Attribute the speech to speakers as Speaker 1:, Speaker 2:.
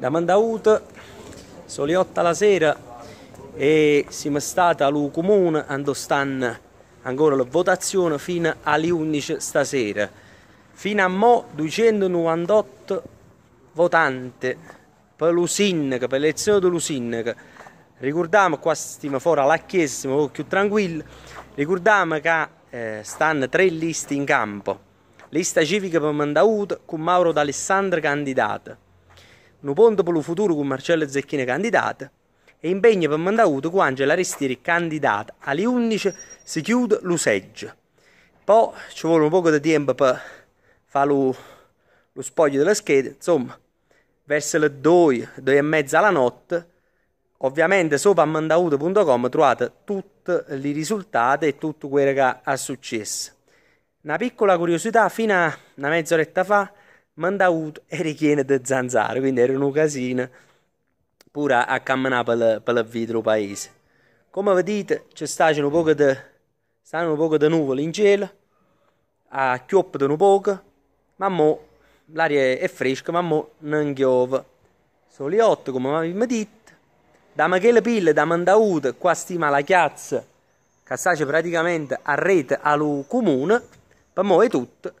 Speaker 1: da Mandaut, sono le 8 la sera e siamo stati al comune, quando stanno ancora la votazione fino alle 11 stasera. Fino a mo 298 votanti per l'usinnaco, per l'elezione dell'usinnaco. Ricordiamo, qua stiamo fuori alla chiesa, siamo più tranquilli, ricordiamo che eh, stanno tre liste in campo. Lista civica per Mandaut con Mauro D'Alessandro candidato un ponte per il futuro con Marcello Zecchini candidato e impegno per Mandauto con Angela Restieri candidata. Alle 11 si chiude l'useggio. Poi ci vuole un poco di tempo per fare lo, lo spoglio della scheda, insomma, verso le 2, 2 e mezza alla notte, ovviamente sopra a mandauto.com trovate tutti i risultati e tutto quello che ha successo. Una piccola curiosità, fino a una mezz'oretta fa ma hanno avuto era piena di zanzare, quindi era un casino pure a, camminare per, il vidro paese. Come vedete, ci stanno un po' di, di nuvole in cielo, a un po', ma l'aria è fresca, ma non piove. Sono le 8, come avevamo detto. Da Michele Pille, da Mandaute, qua stima la chiazza, che sta praticamente a rete al comune, per mo è tutto.